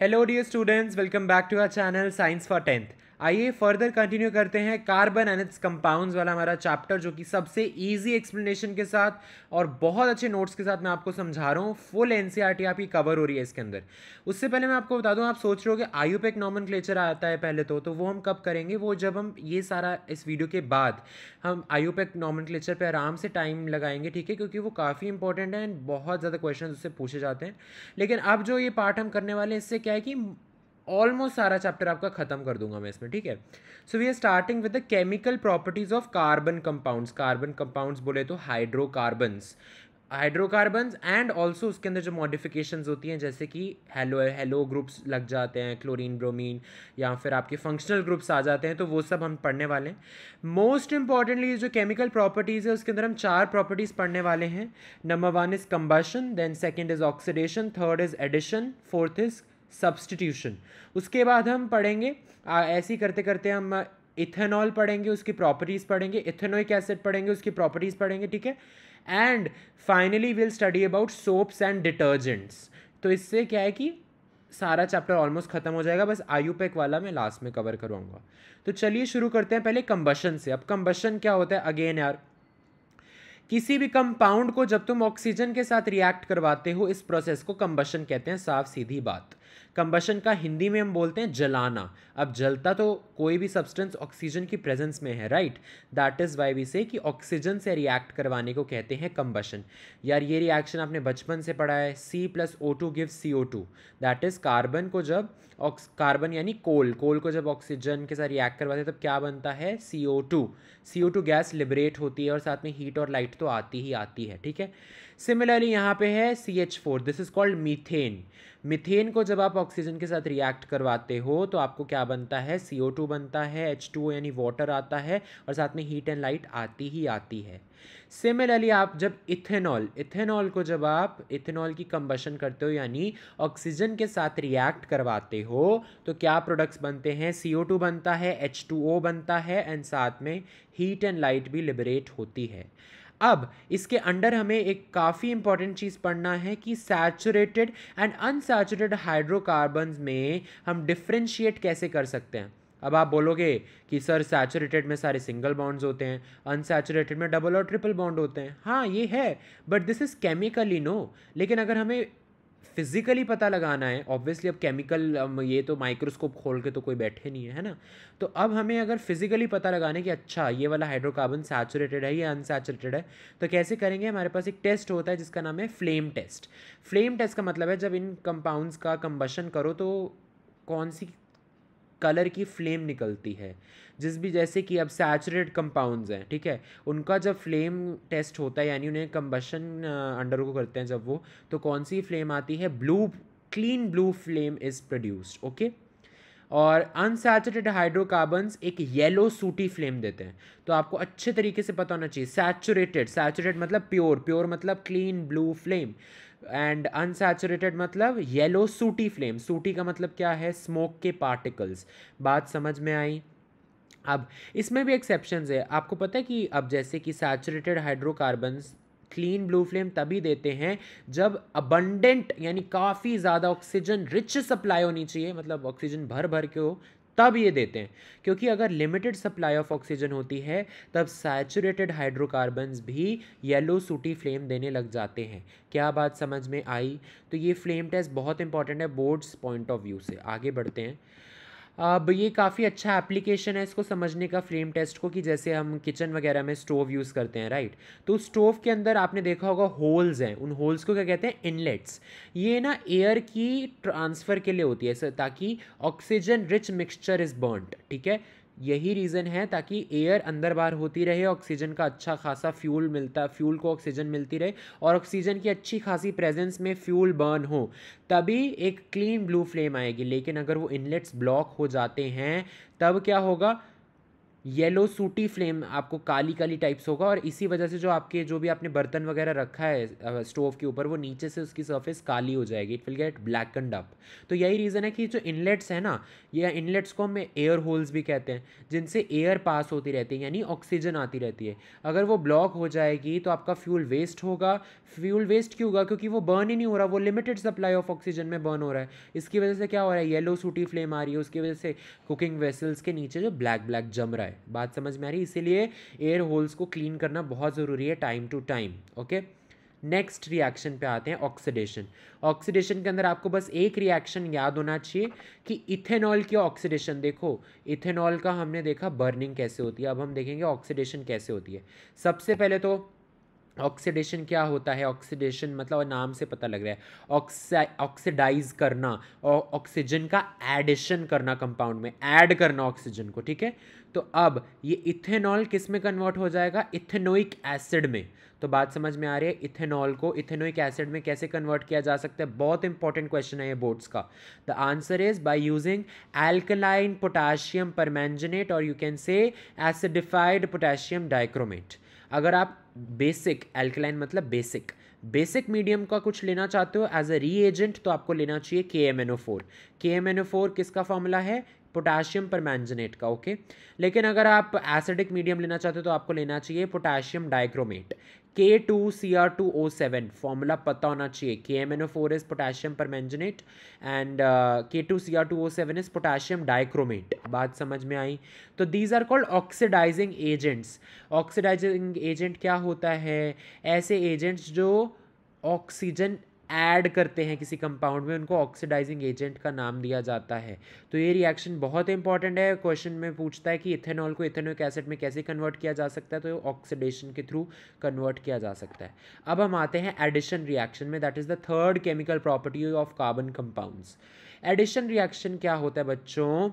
Hello dear students, welcome back to our channel Science for 10th. आइए further continue करते हैं carbon and it's compounds वाला हमारा chapter जो कि सबसे ईजी एक्सप्लेनेशन के साथ और बहुत अच्छे नोट्स के साथ मैं आपको समझा रहा हूँ फुल एन e आपकी कवर हो रही है इसके अंदर उससे पहले मैं आपको बता दूँ आप सोच रहे हो कि आयुपेक नॉमन आता है पहले तो, तो वो हम कब करेंगे वो जब हम ये सारा इस वीडियो के बाद हम आयुपेक नॉमन पे आराम से टाइम लगाएंगे ठीक है क्योंकि वो काफ़ी इंपॉर्टेंट है एंड बहुत ज़्यादा क्वेश्चन उससे पूछे जाते हैं लेकिन अब जो ये पार्ट हम करने वाले हैं इससे क्या है कि ऑलमोस्ट सारा चैप्टर आपका खत्म कर दूंगा मैं इसमें ठीक है so we are starting with the chemical properties of carbon compounds carbon compounds बोले तो हाइड्रोकार्बन्स हाइड्रोकार्बन्स एंड ऑल्सो उसके अंदर जो मॉडिफिकेशंस होती हैं जैसे कि हेलो हेलो ग्रुप्स लग जाते हैं क्लोरीन ब्रोमीन या फिर आपके फंक्शनल ग्रुप्स आ जाते हैं तो वो सब हम पढ़ने वाले हैं मोस्ट इंपॉर्टेंटली जो केमिकल प्रॉपर्टीज़ है उसके अंदर हम चार प्रॉपर्टीज़ पढ़ने वाले हैं number one is combustion then second is oxidation third is addition fourth is substitution उसके बाद हम पढ़ेंगे ऐसी ऐसे करते करते हम इथेनॉल पढ़ेंगे उसकी प्रॉपर्टीज़ पढ़ेंगे इथेनोइक एसिड पढ़ेंगे उसकी प्रॉपर्टीज़ पढ़ेंगे ठीक है and finally will study about soaps and detergents तो इससे क्या है कि सारा चैप्टर ऑलमोस्ट खत्म हो जाएगा बस आयु पैक वाला मैं लास्ट में कवर करवाऊंगा तो चलिए शुरू करते हैं पहले कंबशन से अब कंबशन क्या होता है अगेन यार किसी भी कंपाउंड को जब तुम ऑक्सीजन के साथ रिएक्ट करवाते हो इस प्रोसेस को कंबशन कहते हैं साफ सीधी बात कंबशन का हिंदी में हम बोलते हैं जलाना अब जलता तो कोई भी सब्सटेंस ऑक्सीजन की प्रेजेंस में है right that is why we say कि ऑक्सीजन से रिएक्ट करवाने को कहते हैं कंबशन यार ये रिएक्शन आपने बचपन से पढ़ा है C plus O two give C O two that is carbon को जब ऑक्स कार्बन यानी कोल कोल को जब ऑक्सीजन के साथ रिएक्ट करवाते हैं तब क्या बनता है C O two C O two gas liberate होती है और साथ में हीट और लाइट तो आती ही आती है ठीक है सिमिलरली यहाँ पे है C H four this is called methane methane को जब आप ऑक्सीजन के साथ रिएक्ट करवाते हो तो आपको क्या बनता है सी ओ टू बनता है एच टू ओ यानी वाटर आता है और साथ में हीट एंड लाइट आती ही आती है सिमिलरली आप जब इथेनॉल इथेनॉल को जब आप इथेनॉल की कंबशन करते हो यानी ऑक्सीजन के साथ रिएक्ट करवाते हो तो क्या प्रोडक्ट्स बनते हैं सी ओ टू बनता है एच टू ओ बनता है एंड साथ में हीट एंड लाइट भी लिबरेट होती है अब इसके अंडर हमें एक काफ़ी इंपॉर्टेंट चीज़ पढ़ना है कि सैचुरेटेड एंड अनसैचुरेटेड हाइड्रोकार्बन्स में हम डिफ्रेंशिएट कैसे कर सकते हैं अब आप बोलोगे कि सर सैचुरेटेड में सारे सिंगल बॉन्ड्स होते हैं अनसैचुरेटेड में डबल और ट्रिपल बॉन्ड होते हैं हाँ ये है but this is chemically no लेकिन अगर हमें फिज़िकली पता लगाना है ऑब्वियसली अब केमिकल ये तो माइक्रोस्कोप खोल के तो कोई बैठे नहीं है है ना तो अब हमें अगर फिज़िकली पता लगाना है कि अच्छा ये वाला हाइड्रोकार्बन सैचुरेटेड है या अनसैचुरेटेड है तो कैसे करेंगे हमारे पास एक टेस्ट होता है जिसका नाम है फ्लेम टेस्ट फ्लेम टेस्ट का मतलब है जब इन कंपाउंड्स का कंबशन करो तो कौन सी कलर की फ्लेम निकलती है जिस भी जैसे कि अब सैचुरेट कंपाउंड्स हैं ठीक है उनका जब फ्लेम टेस्ट होता है यानी उन्हें कम्बशन को करते हैं जब वो तो कौन सी फ्लेम आती है blue clean blue flame is produced okay और अनसैचुरेटेड हाइड्रोकार्बन्स एक येलो सूटी फ्लेम देते हैं तो आपको अच्छे तरीके से पता होना चाहिए सैचुरेटेड सैचुरेट मतलब प्योर प्योर मतलब clean blue flame and unsaturated मतलब येलो सूटी फ्लेम सूटी का मतलब क्या है स्मोक के पार्टिकल्स बात समझ में आई अब इसमें भी एक्सेप्शन है आपको पता है कि अब जैसे कि saturated hydrocarbons clean blue flame तभी देते हैं जब अबंडेंट यानी काफ़ी ज़्यादा ऑक्सीजन रिच सप्लाई होनी चाहिए मतलब ऑक्सीजन भर भर के हो तब ये देते हैं क्योंकि अगर लिमिटेड सप्लाई ऑफ ऑक्सीजन होती है तब सैचुरेटेड हाइड्रोकार्बन्स भी येलो सूटी फ्लेम देने लग जाते हैं क्या बात समझ में आई तो ये फ्लेम टेस्ट बहुत इंपॉर्टेंट है बोर्ड्स पॉइंट ऑफ व्यू से आगे बढ़ते हैं अब ये काफ़ी अच्छा एप्लीकेशन है इसको समझने का फ्लेम टेस्ट को कि जैसे हम किचन वगैरह में स्टोव यूज़ करते हैं राइट तो स्टोव के अंदर आपने देखा होगा होल्स हैं उन होल्स को क्या कहते हैं इनलेट्स ये ना एयर की ट्रांसफ़र के लिए होती है सर ताकि oxygen rich mixture is bond ठीक है यही रीज़न है ताकि एयर अंदर बाहर होती रहे ऑक्सीजन का अच्छा खासा फ्यूल मिलता फ्यूल को ऑक्सीजन मिलती रहे और ऑक्सीजन की अच्छी खासी प्रेजेंस में फ्यूल बर्न हो तभी एक क्लीन ब्लू फ्लेम आएगी लेकिन अगर वो इनलेट्स ब्लॉक हो जाते हैं तब क्या होगा येलो सूटी फ्लेम आपको काली काली टाइप्स होगा और इसी वजह से जो आपके जो भी आपने बर्तन वगैरह रखा है स्टोव के ऊपर वो नीचे से उसकी सरफेस काली हो जाएगी it will get black and up तो यही रीज़न है कि जो इनलेट्स हैं ना ये इनलेट्स को हम एयर होल्स भी कहते हैं जिनसे एयर पास होती रहती है यानी ऑक्सीजन आती रहती है अगर वो ब्लॉक हो जाएगी तो आपका फ्यूल वेस्ट होगा फ्यूल वेस्ट क्यों होगा क्योंकि वो बर्न ही नहीं हो रहा वो लिमिटेड सप्लाई ऑफ ऑक्सीजन में बर्न हो रहा है इसकी वजह से क्या हो रहा है येलो सूटी फ्लेम आ रही है उसकी वजह से कुकिंग वेसल्स के नीचे जो ब्लैक ब्लैक जम रहा है है बात समझ में आ रही इसीलिए एयर होल्स को क्लीन करना बहुत ज़रूरी है time to time okay next reaction पे आते हैं ऑक्सीडेशन ऑक्सीडेशन के अंदर आपको बस एक रिएक्शन याद होना चाहिए कि इथेनॉल की ऑक्सीडेशन देखो इथेनॉल का हमने देखा बर्निंग कैसे होती है अब हम देखेंगे ऑक्सीडेशन कैसे होती है सबसे पहले तो ऑक्सीडेशन क्या होता है ऑक्सीडेशन मतलब नाम से पता लग रहा है ऑक्सा ऑक्सीडाइज करना और ऑक्सीजन का एडिशन करना कंपाउंड में ऐड करना ऑक्सीजन को ठीक है तो अब ये इथेनॉल किस में कन्वर्ट हो जाएगा इथेनोइक एसिड में तो बात समझ में आ रही है इथेनॉल को इथेनोइक एसिड में कैसे कन्वर्ट किया जा सकता है बहुत इंपॉर्टेंट क्वेश्चन है ये बोर्ड्स का the answer is by using alkaline potassium permanganate और you can say acidified potassium dichromate अगर आप बेसिक एल्कलाइन मतलब बेसिक बेसिक मीडियम का कुछ लेना चाहते हो एज अ एजेंट तो आपको लेना चाहिए K M N O four K M N O four किसका फॉर्मूला है पोटाशियम मैंजनेट का ओके लेकिन अगर आप एसिडिक मीडियम लेना चाहते हो तो आपको लेना चाहिए potassium dichromate K two C R two O seven formula पता होना चाहिए K M N O four is potassium manganate and K two C R two O seven is potassium dichromate बात समझ में आई तो these are called oxidising agents oxidising agent क्या होता है ऐसे एजेंट्स जो ऑक्सीजन ऐड करते हैं किसी कंपाउंड में उनको ऑक्सीडाइजिंग एजेंट का नाम दिया जाता है तो ये रिएक्शन बहुत इंपॉर्टेंट है क्वेश्चन में पूछता है कि इथेनॉल को इथेनोक एसिड में कैसे कन्वर्ट किया जा सकता है तो ऑक्सीडेशन के थ्रू कन्वर्ट किया जा सकता है अब हम आते हैं एडिशन रिएक्शन में that is the third chemical property of carbon compounds addition reaction क्या होता है बच्चों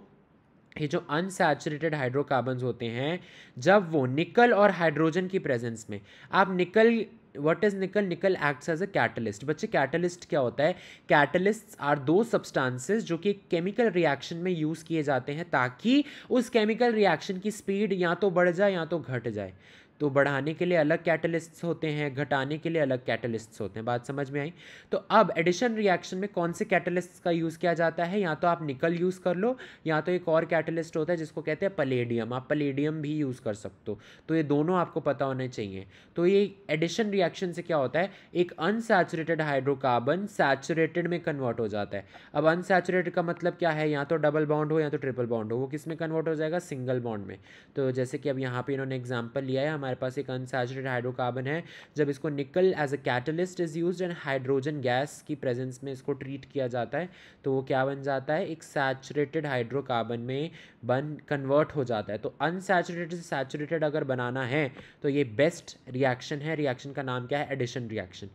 ये जो अनसैचुरेटेड हाइड्रोकार्बन होते हैं जब वो निकल और हाइड्रोजन की प्रेजेंस में आप निकल what is nickel nickel acts as a catalyst बच्चे कैटलिस्ट क्या होता है कैटलिस्ट आर दो सब्सटेंसेस जो कि केमिकल रिएक्शन में यूज़ किए जाते हैं ताकि उस केमिकल रिएक्शन की स्पीड या तो बढ़ जाए या तो घट जाए तो बढ़ाने के लिए अलग कैटलिस्ट्स होते हैं घटाने के लिए अलग कैटलिस्ट्स होते हैं बात समझ में आई तो अब एडिशन रिएक्शन में कौन से कैटलिस्ट का यूज़ किया जाता है या तो आप निकल यूज़ कर लो या तो एक और कैटलिस्ट होता है जिसको कहते हैं पलेडियम आप पलेडियम भी यूज़ कर सकते हो तो ये दोनों आपको पता होने चाहिए तो ये एडिशन रिएक्शन से क्या होता है एक अनसेचुरेटेड हाइड्रोकार्बन सैचुरेटेड में कन्वर्ट हो जाता है अब अनसेचुरेटेड का मतलब क्या है या तो डबल बॉन्ड हो या तो ट्रिपल बाउंड हो वो किस में कन्वर्ट हो जाएगा सिंगल बॉन्ड में तो जैसे कि अब यहाँ पे इन्होंने एग्जाम्पल लिया है हमारे हमारे पास एक अनसेचुरेटेड हाइड्रोकार्बन है जब इसको nickel as a catalyst is use and hydrogen gas की प्रेजेंस में इसको ट्रीट किया जाता है तो वो क्या बन जाता है एक सैचुरेटेड हाइड्रोकार्बन में बन कन्वर्ट हो जाता है तो अनसेचुरेटेड से सैचुरेटेड अगर बनाना है तो ये बेस्ट रिएक्शन है रिएक्शन का नाम क्या है एडिशन रिएक्शन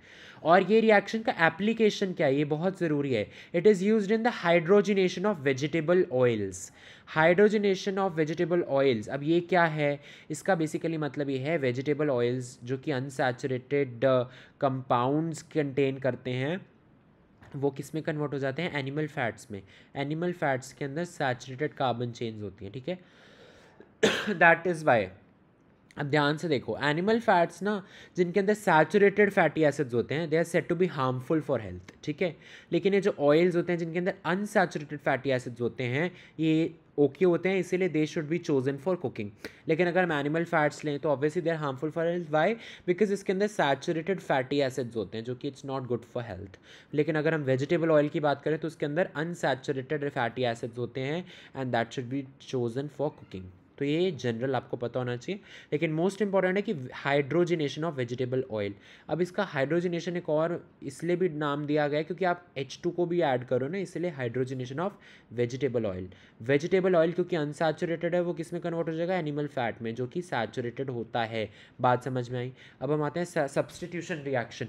और ये रिएक्शन का एप्लीकेशन क्या है ये बहुत ज़रूरी है it is use in the hydrogenation of vegetable oils hydrogenation of vegetable oils अब ये क्या है इसका बेसिकली मतलब ये हैं वेजिटेबल ऑयल्स जो कि अनसेचुरेटेड कंपाउंड्स कंटेन करते हैं वो किस में कन्वर्ट हो जाते हैं एनिमल फैट्स में एनिमल फैट्स के अंदर सैचुरेटेड कार्बन चेन्स होती हैं ठीक है दैट इज़ वाई अब ध्यान से देखो एनिमल फैट्स ना जिनके अंदर सैचुरेटेड फैटी एसिड्स होते हैं they are set to be harmful for health ठीक है लेकिन ये जो ऑयल्स होते हैं जिनके अंदर अनसैचुरेटेड फैटी एसिड्स होते हैं ये ओके okay होते हैं इसीलिए they should be chosen for cooking लेकिन अगर हम एनिमल फैट्स लें तो obviously they are harmful for health why because इसके अंदर सैचुरेटेड फैटी एसिड्स होते हैं जो कि it's not good for health लेकिन अगर हम वेजिटेबल ऑयल की बात करें तो उसके अंदर अनसैचुरेटेड फैटी एसिड्स होते हैं and that should be chosen for cooking तो ये जनरल आपको पता होना चाहिए लेकिन मोस्ट इंपॉर्टेंट है कि हाइड्रोजिनेशन ऑफ वेजिटेबल ऑयल अब इसका हाइड्रोजिनेशन एक और इसलिए भी नाम दिया गया क्योंकि आप एच को भी ऐड करो ना इसलिए hydrogenation of vegetable oil vegetable oil क्योंकि अनसैचुरेटेड है वो किस में कन्वर्ट हो जाएगा एनिमल फैट में जो कि सैचुरेटेड होता है बात समझ में आई अब हम आते हैं सब्सटीट्यूशन रिएक्शन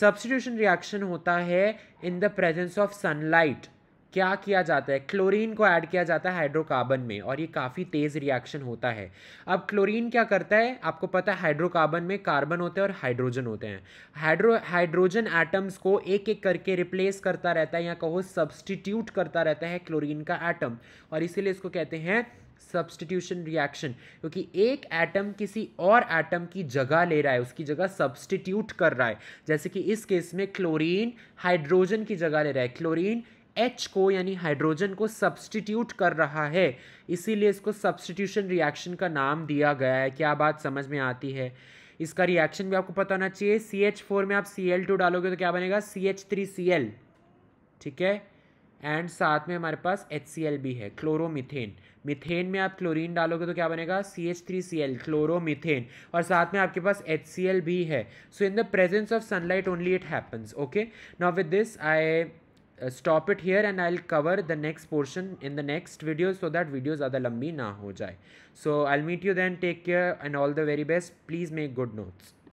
सब्सटीट्यूशन रिएक्शन होता है in the presence of sunlight क्या किया जाता है क्लोरीन को ऐड किया जाता है हाइड्रोकार्बन में और ये काफ़ी तेज़ रिएक्शन होता है अब क्लोरीन क्या करता है आपको पता है हाइड्रोकार्बन में कार्बन होते हैं और हाइड्रोजन होते हैं हाइड्रो हाइड्रोजन एटम्स को एक एक करके रिप्लेस करता रहता है या कहो सब्सटीट्यूट करता रहता है क्लोरीन का एटम और इसीलिए इसको कहते हैं सब्सटीट्यूशन रिएक्शन क्योंकि एक एटम किसी और एटम की जगह ले रहा है उसकी जगह सब्सटीट्यूट कर रहा है जैसे कि इस केस में क्लोरीन हाइड्रोजन की जगह ले रहा है क्लोरीन एच को यानी हाइड्रोजन को सब्सटीट्यूट कर रहा है इसीलिए इसको सब्सटीट्यूशन रिएक्शन का नाम दिया गया है क्या बात समझ में आती है इसका रिएक्शन भी आपको पता होना चाहिए सी एच फोर में आप सी एल टू डालोगे तो क्या बनेगा C H three C L ठीक है एंड साथ में हमारे पास एच सी एल भी है क्लोरोमिथेन मिथेन में आप क्लोरीन डालोगे तो क्या बनेगा C H three C L chloromethane और साथ में आपके पास एच सी एल भी है so in the presence of sunlight only it happens okay now with this I Uh, stop it here and I'll cover the next portion in the next video so that videos are the lambi na ho jai. So I'll meet you then. Take care and all the very best. Please make good notes.